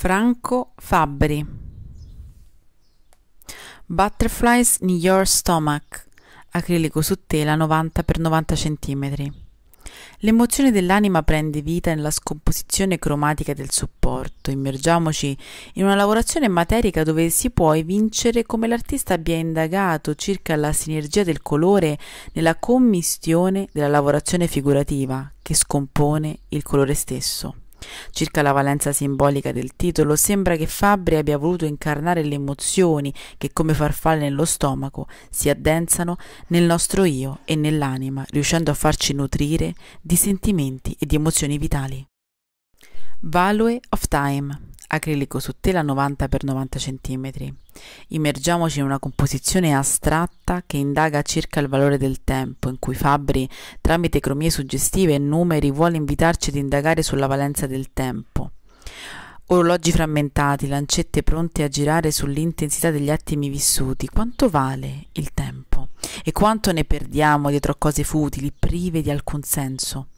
Franco Fabbri Butterflies in Your Stomach acrilico su tela 90x90 cm L'emozione dell'anima prende vita nella scomposizione cromatica del supporto. Immergiamoci in una lavorazione materica dove si può evincere come l'artista abbia indagato circa la sinergia del colore nella commistione della lavorazione figurativa che scompone il colore stesso. Circa la valenza simbolica del titolo, sembra che Fabri abbia voluto incarnare le emozioni che come farfalle nello stomaco si addensano nel nostro io e nell'anima, riuscendo a farci nutrire di sentimenti e di emozioni vitali. Value of Time acrilico su tela 90x90 cm. Immergiamoci in una composizione astratta che indaga circa il valore del tempo, in cui Fabri, tramite cromie suggestive e numeri, vuole invitarci ad indagare sulla valenza del tempo. Orologi frammentati, lancette pronte a girare sull'intensità degli attimi vissuti. Quanto vale il tempo? E quanto ne perdiamo dietro a cose futili, prive di alcun senso?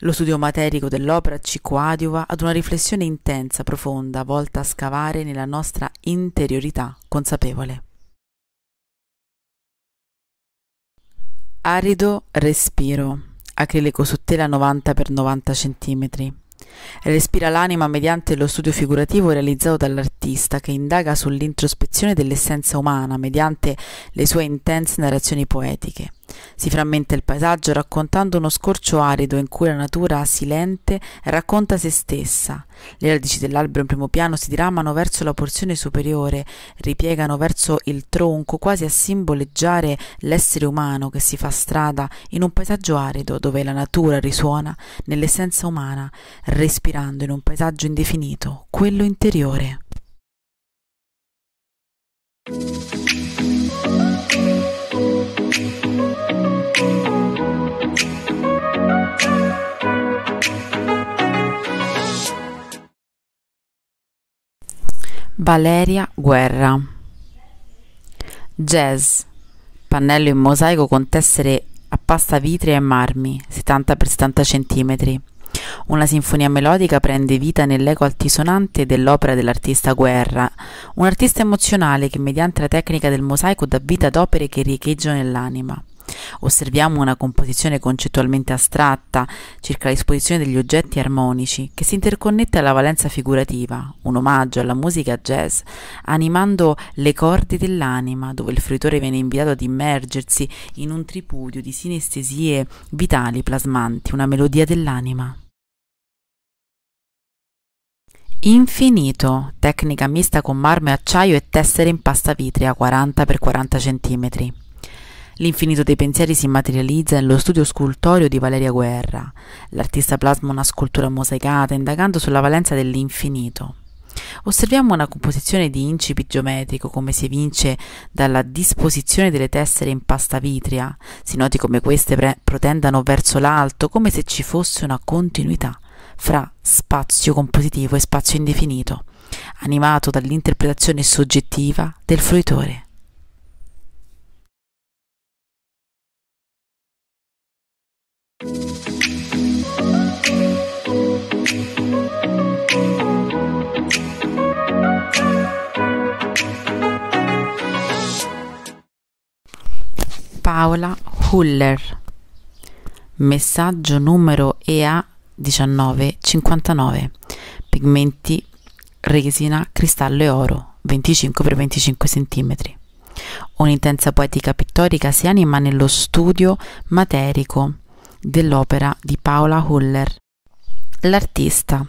Lo studio materico dell'opera ci coadiuva ad una riflessione intensa, profonda, volta a scavare nella nostra interiorità consapevole. Arido respiro, acrilico su tela 90 x 90 cm. Respira l'anima mediante lo studio figurativo realizzato dall'artista che indaga sull'introspezione dell'essenza umana mediante le sue intense narrazioni poetiche. Si frammenta il paesaggio raccontando uno scorcio arido in cui la natura silente racconta se stessa. Le radici dell'albero in primo piano si diramano verso la porzione superiore, ripiegano verso il tronco quasi a simboleggiare l'essere umano che si fa strada in un paesaggio arido dove la natura risuona nell'essenza umana, respirando in un paesaggio indefinito, quello interiore. Valeria Guerra Jazz Pannello in mosaico con tessere a pasta vitrea e marmi 70x70 cm Una sinfonia melodica prende vita nell'eco altisonante dell'opera dell'artista Guerra un artista emozionale che mediante la tecnica del mosaico dà vita ad opere che riecheggiano nell'anima Osserviamo una composizione concettualmente astratta circa l'esposizione degli oggetti armonici che si interconnette alla valenza figurativa, un omaggio alla musica jazz, animando le corde dell'anima, dove il fruitore viene invitato ad immergersi in un tripudio di sinestesie vitali plasmanti, una melodia dell'anima. Infinito, tecnica mista con marmo e acciaio e tessere in pasta vitrea 40x40 cm. L'infinito dei pensieri si materializza nello studio scultorio di Valeria Guerra. L'artista plasma una scultura mosaicata indagando sulla valenza dell'infinito. Osserviamo una composizione di incipit geometrico come si evince dalla disposizione delle tessere in pasta vitrea. Si noti come queste protendano verso l'alto come se ci fosse una continuità fra spazio compositivo e spazio indefinito, animato dall'interpretazione soggettiva del fruitore. Paola Huller. Messaggio numero EA1959. Pigmenti resina cristallo e oro 25 x 25 cm. Un'intensa poetica pittorica si anima nello studio materico dell'opera di Paola Huller. L'artista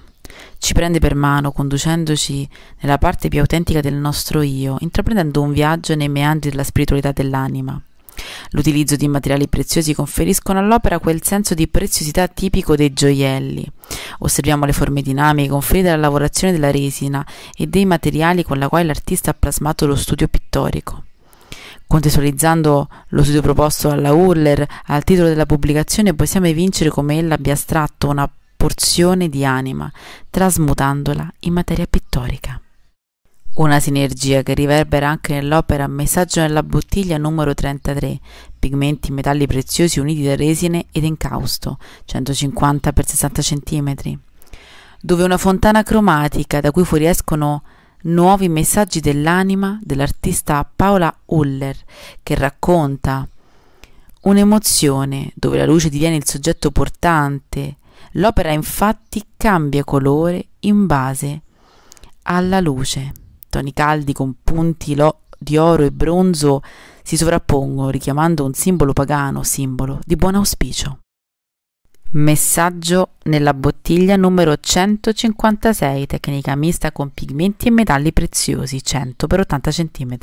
ci prende per mano conducendoci nella parte più autentica del nostro io, intraprendendo un viaggio nei meandri della spiritualità dell'anima. L'utilizzo di materiali preziosi conferiscono all'opera quel senso di preziosità tipico dei gioielli. Osserviamo le forme dinamiche conferite alla lavorazione della resina e dei materiali con la quale l'artista ha plasmato lo studio pittorico. Contestualizzando lo studio proposto dalla Urler al titolo della pubblicazione possiamo evincere come ella abbia estratto una porzione di anima, trasmutandola in materia pittorica. Una sinergia che riverbera anche nell'opera Messaggio nella bottiglia numero 33, pigmenti e metalli preziosi uniti da resine ed incausto, 150 x 60 cm, dove una fontana cromatica da cui fuoriescono nuovi messaggi dell'anima dell'artista Paola Uller, che racconta un'emozione dove la luce diviene il soggetto portante. L'opera infatti cambia colore in base alla luce toni caldi con punti lo- di oro e bronzo si sovrappongono richiamando un simbolo pagano, simbolo di buon auspicio. Messaggio nella bottiglia numero 156, tecnica mista con pigmenti e metalli preziosi, 100 x 80 cm.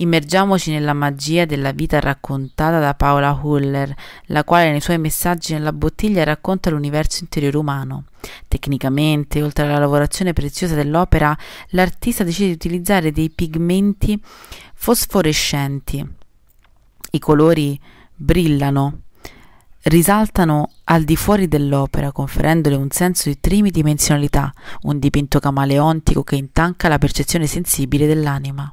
Immergiamoci nella magia della vita raccontata da Paola Huller, la quale nei suoi messaggi nella bottiglia racconta l'universo interiore umano. Tecnicamente, oltre alla lavorazione preziosa dell'opera, l'artista decide di utilizzare dei pigmenti fosforescenti. I colori brillano, risaltano al di fuori dell'opera, conferendole un senso di tridimensionalità, un dipinto camaleontico che intanca la percezione sensibile dell'anima.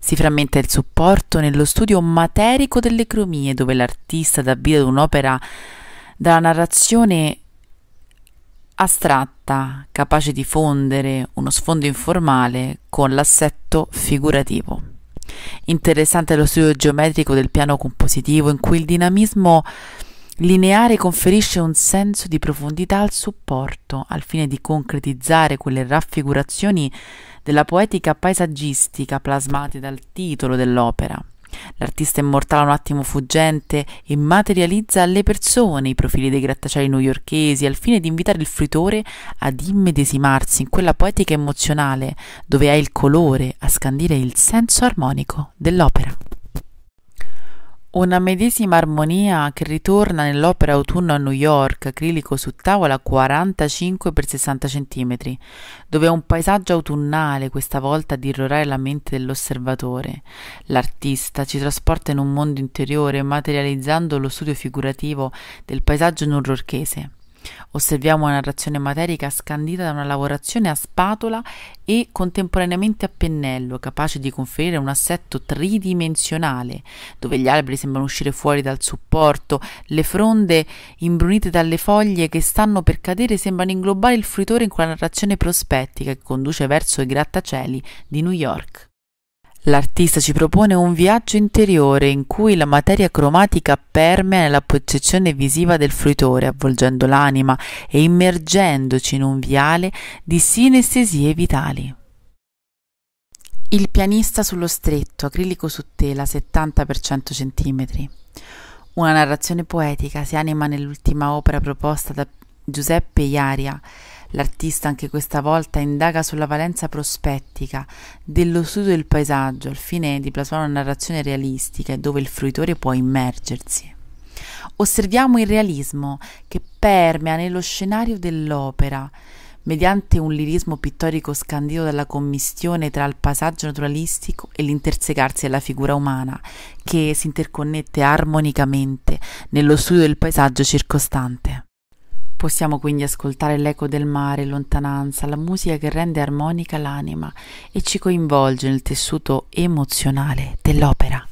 Si frammenta il supporto nello studio materico delle cromie, dove l'artista dà vita ad un'opera dalla narrazione astratta, capace di fondere uno sfondo informale con l'assetto figurativo. Interessante è lo studio geometrico del piano compositivo, in cui il dinamismo lineare conferisce un senso di profondità al supporto, al fine di concretizzare quelle raffigurazioni della poetica paesaggistica plasmate dal titolo dell'opera. L'artista immortale un attimo fuggente e materializza alle persone i profili dei grattacieli newyorkesi al fine di invitare il fruitore ad immedesimarsi in quella poetica emozionale dove è il colore a scandire il senso armonico dell'opera. Una medesima armonia che ritorna nell'opera Autunno a New York, acrilico su tavola 45 x 60 cm, dove è un paesaggio autunnale questa volta ad irrorare la mente dell'osservatore. L'artista ci trasporta in un mondo interiore materializzando lo studio figurativo del paesaggio nurrorchese. Osserviamo una narrazione materica scandita da una lavorazione a spatola e contemporaneamente a pennello, capace di conferire un assetto tridimensionale, dove gli alberi sembrano uscire fuori dal supporto, le fronde imbrunite dalle foglie che stanno per cadere sembrano inglobare il fruitore in quella narrazione prospettica che conduce verso i grattacieli di New York. L'artista ci propone un viaggio interiore in cui la materia cromatica permea nella percezione visiva del fruitore, avvolgendo l'anima e immergendoci in un viale di sinestesie vitali. Il pianista sullo stretto, acrilico su tela 70 x 100 cm. Una narrazione poetica si anima nell'ultima opera proposta da Giuseppe Iaria L'artista anche questa volta indaga sulla valenza prospettica dello studio del paesaggio al fine di plasmare una narrazione realistica dove il fruitore può immergersi. Osserviamo il realismo che permea nello scenario dell'opera, mediante un lirismo pittorico scandito dalla commistione tra il passaggio naturalistico e l'intersecarsi della figura umana, che si interconnette armonicamente nello studio del paesaggio circostante. Possiamo quindi ascoltare l'eco del mare in lontananza, la musica che rende armonica l'anima e ci coinvolge nel tessuto emozionale dell'opera.